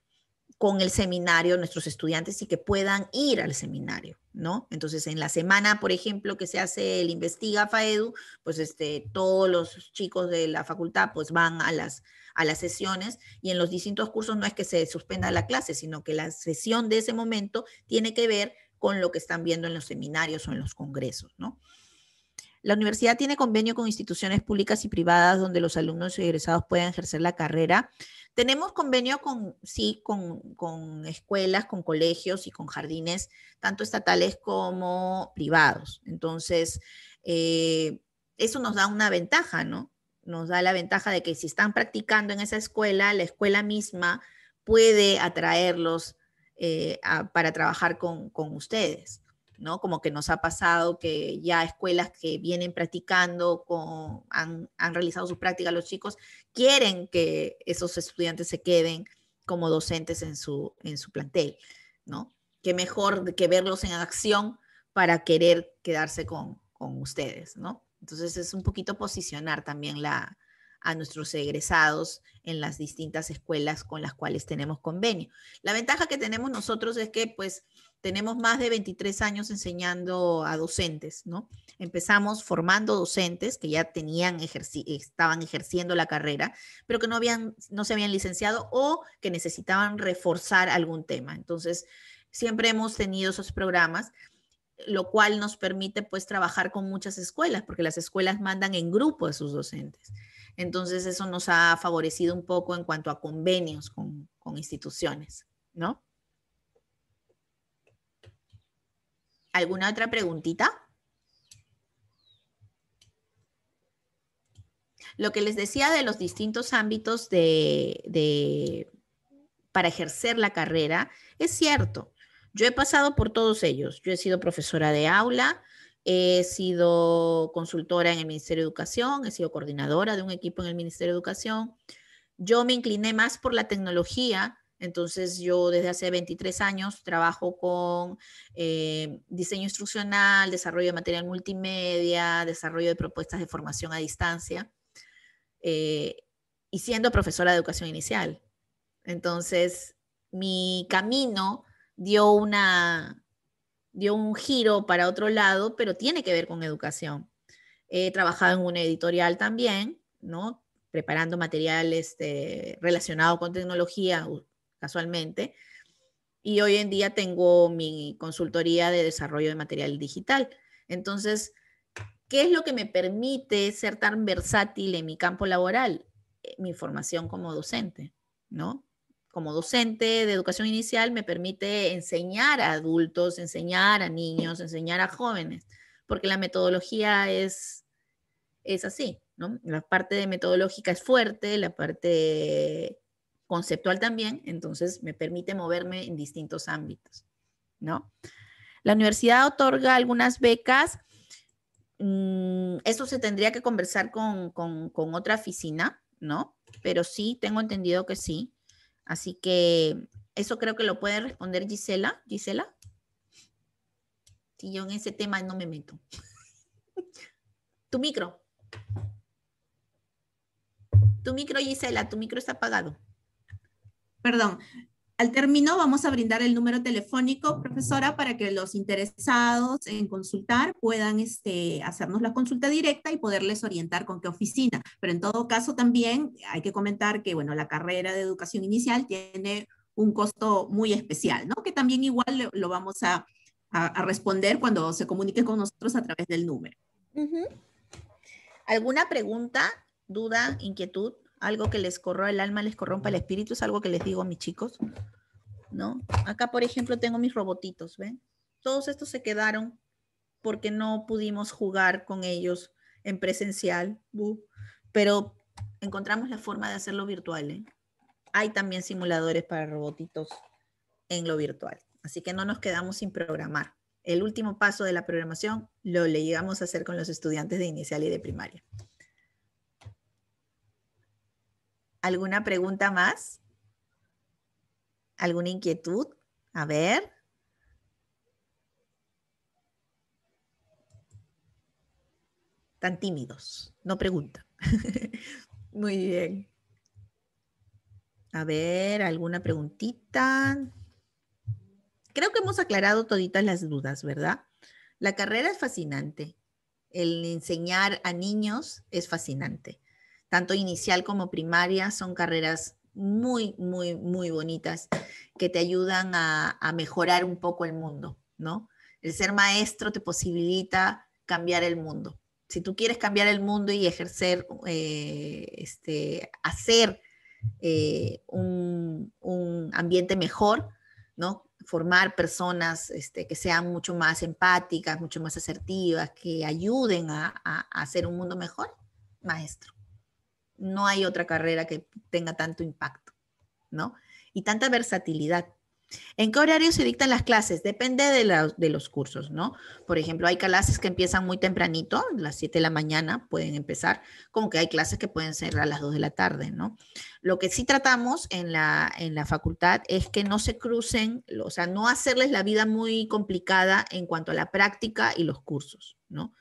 con el seminario nuestros estudiantes y que puedan ir al seminario, ¿no? Entonces, en la semana, por ejemplo, que se hace el Investiga FAEDU, pues este, todos los chicos de la facultad pues van a las, a las sesiones y en los distintos cursos no es que se suspenda la clase, sino que la sesión de ese momento tiene que ver con lo que están viendo en los seminarios o en los congresos, ¿no? La universidad tiene convenio con instituciones públicas y privadas donde los alumnos y egresados puedan ejercer la carrera tenemos convenio con, sí, con, escuelas, con colegios y con jardines, tanto estatales como privados. Entonces, eh, eso nos da una ventaja, ¿no? Nos da la ventaja de que si están practicando en esa escuela, la escuela misma puede atraerlos eh, para trabajar con ustedes. ¿no? Como que nos ha pasado que ya escuelas que vienen practicando, con, han, realizado su práctica los chicos, quieren que esos estudiantes se queden como docentes en su, en su plantel, ¿no? Qué mejor que verlos en acción para querer quedarse con, ustedes, ¿no? Entonces es un poquito posicionar también la, a nuestros egresados en las distintas escuelas con las cuales tenemos convenio. La ventaja que tenemos nosotros es que pues tenemos más de 23 años enseñando a docentes, ¿no? Empezamos formando docentes que ya tenían estaban ejerciendo la carrera, pero que no, habían, no se habían licenciado o que necesitaban reforzar algún tema. Entonces, siempre hemos tenido esos programas lo cual nos permite pues trabajar con muchas escuelas, porque las escuelas mandan en grupo a sus docentes. Entonces eso nos ha favorecido un poco en cuanto a convenios con instituciones, ¿no? ¿Alguna otra preguntita? Lo que les decía de los distintos ámbitos de, para ejercer la carrera, es cierto. Yo he pasado por todos ellos. Yo he sido profesora de aula, he sido consultora en el Ministerio de Educación, he sido coordinadora de un equipo en el Ministerio de Educación. Yo me incliné más por la tecnología entonces yo desde hace 23 años trabajo con eh, diseño instruccional, desarrollo de material multimedia, desarrollo de propuestas de formación a distancia eh, y siendo profesora de educación inicial. Entonces mi camino dio, una, dio un giro para otro lado, pero tiene que ver con educación. He trabajado en una editorial también, ¿no? preparando material este, relacionado con tecnología, casualmente. Y hoy en día tengo mi consultoría de desarrollo de material digital. Entonces, ¿qué es lo que me permite ser tan versátil en mi campo laboral? Eh, mi formación como docente, ¿no? Como docente de educación inicial me permite enseñar a adultos, enseñar a niños, enseñar a jóvenes, porque la metodología es, es así, ¿no? La parte de metodológica es fuerte, la parte conceptual también, entonces me permite moverme en distintos ámbitos, ¿no? La universidad otorga algunas becas, mm, eso se tendría que conversar con, con otra oficina, ¿no? Pero sí, tengo entendido que sí. Así que eso creo que lo puede responder Gisela. Gisela. Si yo en ese tema no me meto. tu micro. Tu micro, Gisela, tu micro está apagado perdón, al término vamos a brindar el número telefónico, profesora, para que los interesados en consultar puedan este, hacernos la consulta directa y poderles orientar con qué oficina. Pero en todo caso también hay que comentar que, bueno, la carrera de educación inicial tiene un costo muy especial, ¿no? Que también igual lo, vamos a, responder cuando se comunique con nosotros a través del número. ¿Alguna pregunta, duda, inquietud? algo que les corroa el alma, les corrompa el espíritu, es algo que les digo a mis chicos, ¿no? Acá, por ejemplo, tengo mis robotitos, ¿ven? Todos estos se quedaron porque no pudimos jugar con ellos en presencial, pero encontramos la forma de hacerlo virtual. ¿eh? Hay también simuladores para robotitos en lo virtual, así que no nos quedamos sin programar. El último paso de la programación lo llegamos a hacer con los estudiantes de inicial y de primaria. ¿Alguna pregunta más? ¿Alguna inquietud? A ver. Tan tímidos, no preguntan. <laughs> Muy bien. A ver, ¿alguna preguntita? Creo que hemos aclarado toditas las dudas, ¿verdad? La carrera es fascinante. El enseñar a niños es fascinante tanto inicial como primaria, son carreras muy, muy, muy bonitas que te ayudan a, mejorar un poco el mundo, ¿no? El ser maestro te posibilita cambiar el mundo. Si tú quieres cambiar el mundo y ejercer, eh, este, hacer eh, un, ambiente mejor, ¿no? Formar personas este, que sean mucho más empáticas, mucho más asertivas, que ayuden a hacer un mundo mejor, maestro no hay otra carrera que tenga tanto impacto, ¿no? Y tanta versatilidad. ¿En qué horario se dictan las clases? Depende de, los cursos, ¿no? Por ejemplo, hay clases que empiezan muy tempranito, a las 7 de la mañana pueden empezar, como que hay clases que pueden cerrar a las 2 de la tarde, ¿no? Lo que sí tratamos en la, en la facultad es que no se crucen, o sea, no hacerles la vida muy complicada en cuanto a la práctica y los cursos, ¿no?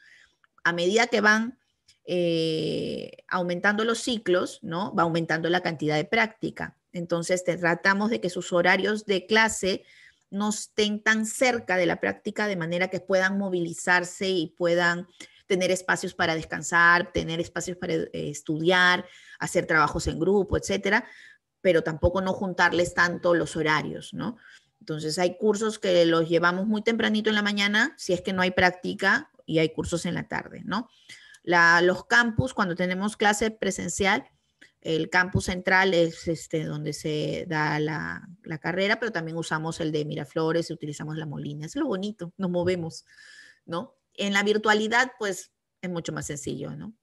A medida que van eh, aumentando los ciclos, ¿no? Va aumentando la cantidad de práctica. Entonces tratamos de que sus horarios de clase no estén tan cerca de la práctica de manera que puedan movilizarse y puedan tener espacios para descansar, tener espacios para eh, estudiar, hacer trabajos en grupo, etcétera, pero tampoco no juntarles tanto los horarios, ¿no? Entonces hay cursos que los llevamos muy tempranito en la mañana, si es que no hay práctica, y hay cursos en la tarde, ¿no? los campus, cuando tenemos clase presencial, el campus central es este, donde se da la, carrera, pero también usamos el de Miraflores, utilizamos la Molina, es lo bonito, nos movemos, ¿no? En la virtualidad, pues es mucho más sencillo, ¿no?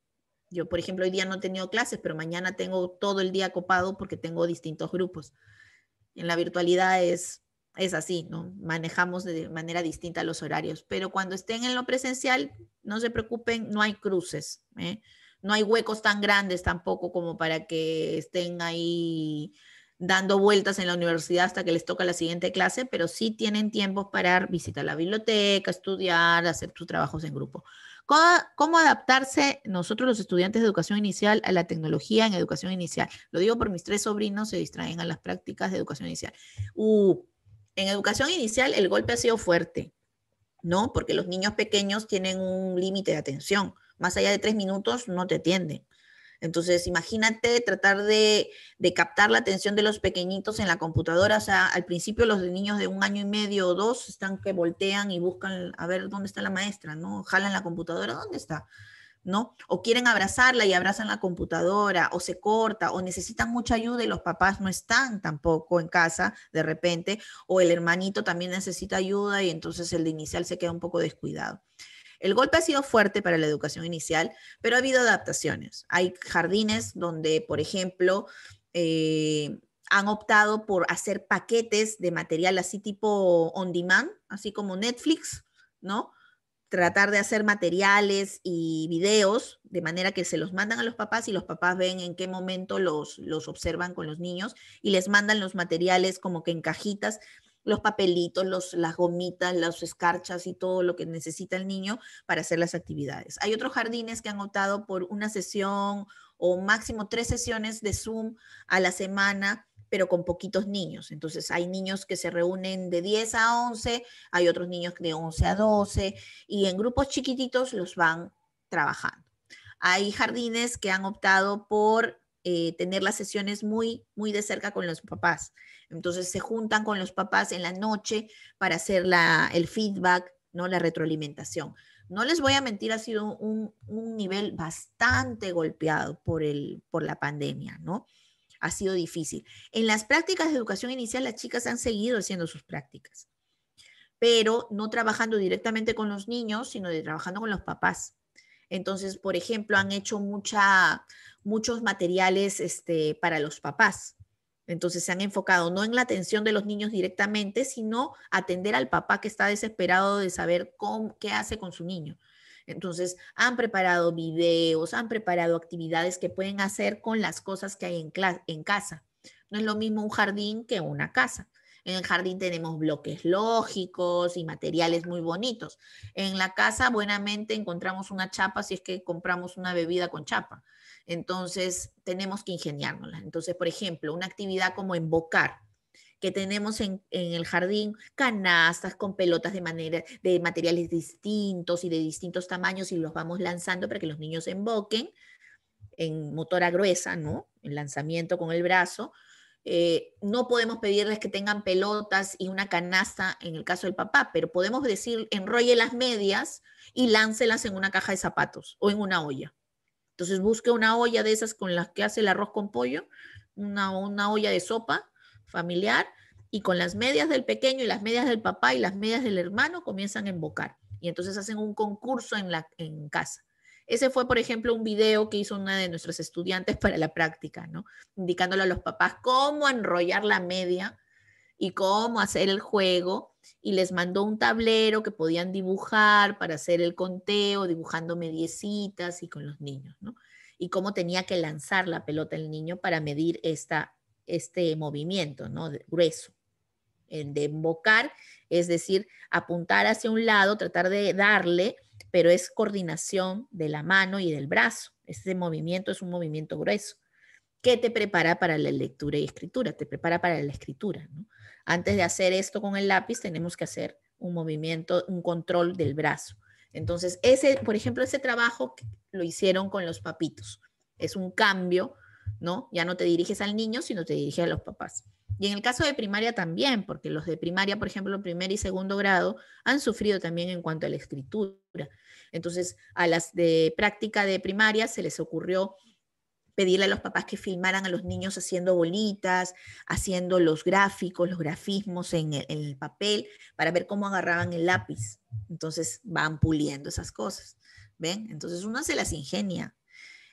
Yo, por ejemplo, hoy día no he tenido clases, pero mañana tengo todo el día copado porque tengo distintos grupos. En la virtualidad es es así, ¿no? Manejamos de manera distinta los horarios, pero cuando estén en lo presencial, no se preocupen, no hay cruces, ¿eh? no hay huecos tan grandes tampoco como para que estén ahí dando vueltas en la universidad hasta que les toca la siguiente clase, pero sí tienen tiempo para visitar la biblioteca, estudiar, hacer sus trabajos en grupo. ¿Cómo, adaptarse nosotros los estudiantes de educación inicial a la tecnología en educación inicial? Lo digo por mis tres sobrinos, se distraen a las prácticas de educación inicial. Uh, en educación inicial el golpe ha sido fuerte, ¿no? Porque los niños pequeños tienen un límite de atención. Más allá de tres minutos no te atienden. Entonces, imagínate tratar de, captar la atención de los pequeñitos en la computadora. O sea, al principio los niños de un año y medio o dos están que voltean y buscan a ver dónde está la maestra, ¿no? Jalan la computadora, ¿dónde está? ¿no? O quieren abrazarla y abrazan la computadora, o se corta, o necesitan mucha ayuda y los papás no están tampoco en casa de repente, o el hermanito también necesita ayuda y entonces el de inicial se queda un poco descuidado. El golpe ha sido fuerte para la educación inicial, pero ha habido adaptaciones. Hay jardines donde, por ejemplo, eh, han optado por hacer paquetes de material así tipo on demand, así como Netflix, ¿no? tratar de hacer materiales y videos de manera que se los mandan a los papás y los papás ven en qué momento los, los observan con los niños y les mandan los materiales como que en cajitas, los papelitos, los, las gomitas, las escarchas y todo lo que necesita el niño para hacer las actividades. Hay otros jardines que han optado por una sesión o máximo tres sesiones de Zoom a la semana pero con poquitos niños. Entonces hay niños que se reúnen de 10 a 11, hay otros niños de 11 a 12 y en grupos chiquititos los van trabajando. Hay jardines que han optado por eh, tener las sesiones muy, muy de cerca con los papás. Entonces se juntan con los papás en la noche para hacer la, el feedback, ¿no? la retroalimentación. No les voy a mentir, ha sido un, un nivel bastante golpeado por, el, por la pandemia, ¿no? ha sido difícil. En las prácticas de educación inicial, las chicas han seguido haciendo sus prácticas, pero no trabajando directamente con los niños, sino trabajando con los papás. Entonces, por ejemplo, han hecho mucha, muchos materiales este, para los papás. Entonces se han enfocado no en la atención de los niños directamente, sino atender al papá que está desesperado de saber qué hace con su niño. Entonces, han preparado videos, han preparado actividades que pueden hacer con las cosas que hay en, casa. No es lo mismo un jardín que una casa. En el jardín tenemos bloques lógicos y materiales muy bonitos. En la casa, buenamente, encontramos una chapa si es que compramos una bebida con chapa. Entonces, tenemos que ingeniárnosla. Entonces, por ejemplo, una actividad como invocar que tenemos en, el jardín, canastas con pelotas de, manera, de materiales distintos y de distintos tamaños y los vamos lanzando para que los niños se emboquen en motora gruesa, ¿no? En lanzamiento con el brazo. Eh, no podemos pedirles que tengan pelotas y una canasta en el caso del papá, pero podemos decir enrolle las medias y láncelas en una caja de zapatos o en una olla. Entonces busque una olla de esas con las que hace el arroz con pollo, una, una olla de sopa, familiar y con las medias del pequeño y las medias del papá y las medias del hermano comienzan a invocar. Y entonces hacen un concurso en, la, en casa. Ese fue, por ejemplo, un video que hizo una de nuestras estudiantes <laughs> para la práctica, ¿no? Indicándole a los papás cómo enrollar la media y cómo hacer el juego. Y les mandó un tablero que podían dibujar para hacer el conteo, dibujando mediecitas y con los niños, ¿no? Y cómo tenía que lanzar la pelota el niño para medir esta, este movimiento, ¿no? grueso. En, de embocar, es decir, apuntar hacia un lado, tratar de darle, pero es coordinación de la mano y del brazo. Este movimiento es un movimiento grueso que te prepara para la lectura y escritura, te prepara para la escritura. ¿no? Antes de hacer esto con el lápiz, tenemos que hacer un movimiento, un control del brazo. Entonces, ese, por ejemplo, ese trabajo lo hicieron con los papitos. Es un cambio ¿no? Ya no te diriges al niño, sino te diriges a los papás. Y en el caso de primaria también, porque los de primaria, por ejemplo, primer y segundo grado, han sufrido también en cuanto a la escritura. Entonces, a las de práctica de primaria se les ocurrió pedirle a los papás que filmaran a los niños haciendo bolitas, haciendo los gráficos, los grafismos en el, en el papel, para ver cómo agarraban el lápiz. Entonces, van puliendo esas cosas. ¿Ven? Entonces, uno se las ingenia.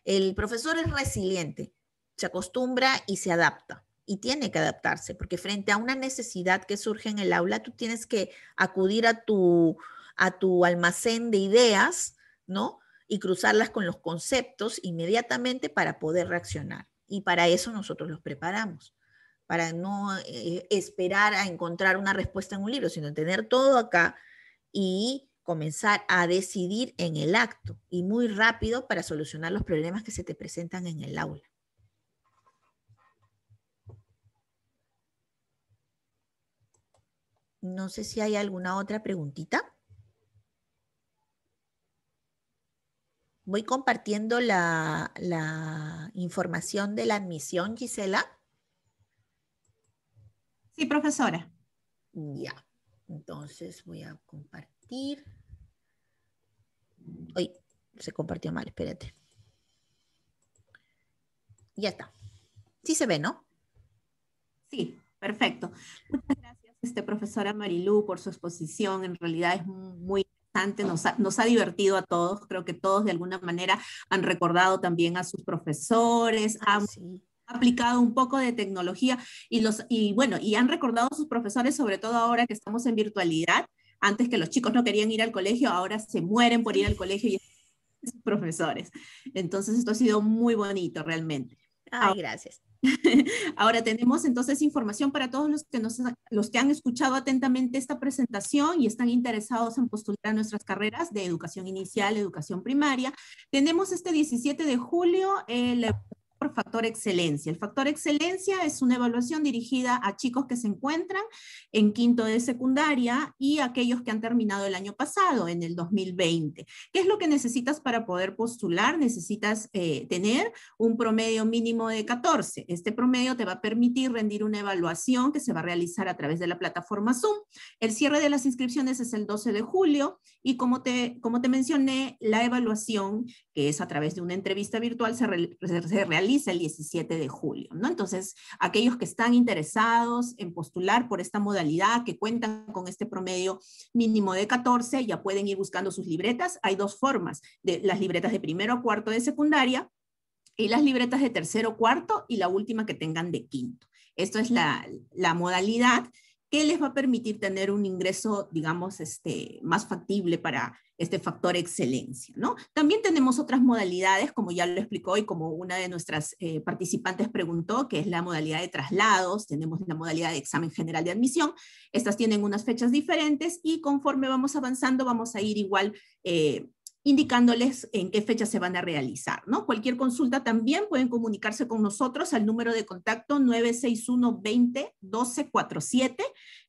El profesor es resiliente se acostumbra y se adapta y tiene que adaptarse, porque frente a una necesidad que surge en el aula, tú tienes que acudir a tu, a tu almacén de ideas, ¿no? Y cruzarlas con los conceptos inmediatamente para poder reaccionar. Y para eso nosotros los preparamos, para no eh, esperar a encontrar una respuesta en un libro, sino tener todo acá y comenzar a decidir en el acto y muy rápido para solucionar los problemas que se te presentan en el aula. No sé si hay alguna otra preguntita. Voy compartiendo la, información de la admisión, Gisela. Sí, profesora. Ya, entonces voy a compartir. Uy, se compartió mal, espérate. Ya está. Sí se ve, ¿no? Sí, perfecto. Muchas gracias este, profesor Marilú, por su exposición. En realidad es muy interesante, nos ha, nos ha divertido a todos. Creo que todos de alguna manera han recordado también a sus profesores, ah, han aplicado un poco de tecnología y, los, y, bueno, y han recordado a sus profesores, sobre todo ahora que estamos en virtualidad. Antes que los chicos no querían ir al colegio, ahora se mueren por ir al colegio y profesores. Entonces, esto ha sido muy bonito realmente. Ay, gracias. <laughs> Ahora tenemos entonces información para todos los que, nos, los que han escuchado atentamente esta presentación y están interesados en postular nuestras carreras de educación inicial, educación primaria. Tenemos este 17 de julio el... Eh, por factor excelencia. El factor excelencia es una evaluación dirigida a chicos que se encuentran en quinto de secundaria y aquellos que han terminado el año pasado, en el 2020. ¿Qué es lo que necesitas para poder postular? Necesitas eh, tener un promedio mínimo de 14. Este promedio te va a permitir rendir una evaluación que se va a realizar a través de la plataforma Zoom. El cierre de las inscripciones es el 12 de julio y como te, como te mencioné, la evaluación, que es a través de una entrevista virtual, se, se realiza el 17 de julio, ¿no? Entonces, aquellos que están interesados en postular por esta modalidad, que cuentan con este promedio mínimo de 14, ya pueden ir buscando sus libretas. Hay dos formas, de las libretas de primero cuarto de secundaria y las libretas de tercero, cuarto y la última que tengan de quinto. Esto es la, la modalidad que les va a permitir tener un ingreso, digamos, este, más factible para este factor excelencia, ¿no? También tenemos otras modalidades, como ya lo explicó y como una de nuestras eh, participantes preguntó, que es la modalidad de traslados, tenemos la modalidad de examen general de admisión, estas tienen unas fechas diferentes y conforme vamos avanzando vamos a ir igual eh, indicándoles en qué fecha se van a realizar. ¿no? Cualquier consulta también pueden comunicarse con nosotros al número de contacto 961 20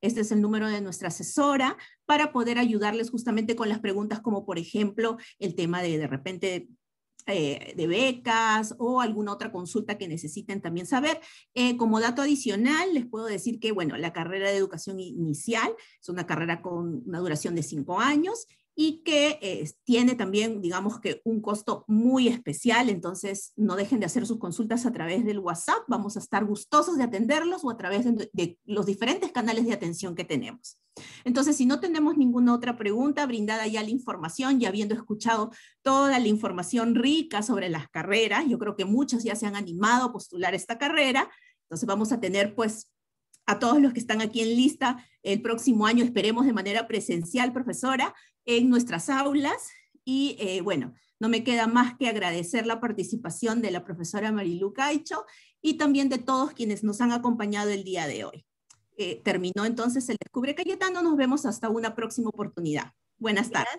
Este es el número de nuestra asesora para poder ayudarles justamente con las preguntas como por ejemplo el tema de de repente eh, de becas o alguna otra consulta que necesiten también saber. Eh, como dato adicional, les puedo decir que, bueno, la carrera de educación inicial es una carrera con una duración de cinco años y que eh, tiene también, digamos que, un costo muy especial. Entonces, no dejen de hacer sus consultas a través del WhatsApp. Vamos a estar gustosos de atenderlos o a través de, los diferentes canales de atención que tenemos. Entonces, si no tenemos ninguna otra pregunta, brindada ya la información y habiendo escuchado toda la información rica sobre las carreras, yo creo que muchos ya se han animado a postular esta carrera. Entonces, vamos a tener pues a todos los que están aquí en lista el próximo año, esperemos de manera presencial, profesora, en nuestras aulas. Y eh, bueno, no me queda más que agradecer la participación de la profesora Marilu Caicho y también de todos quienes nos han acompañado el día de hoy. Eh, terminó entonces el Descubre Cayetano. Nos vemos hasta una próxima oportunidad. Buenas tardes.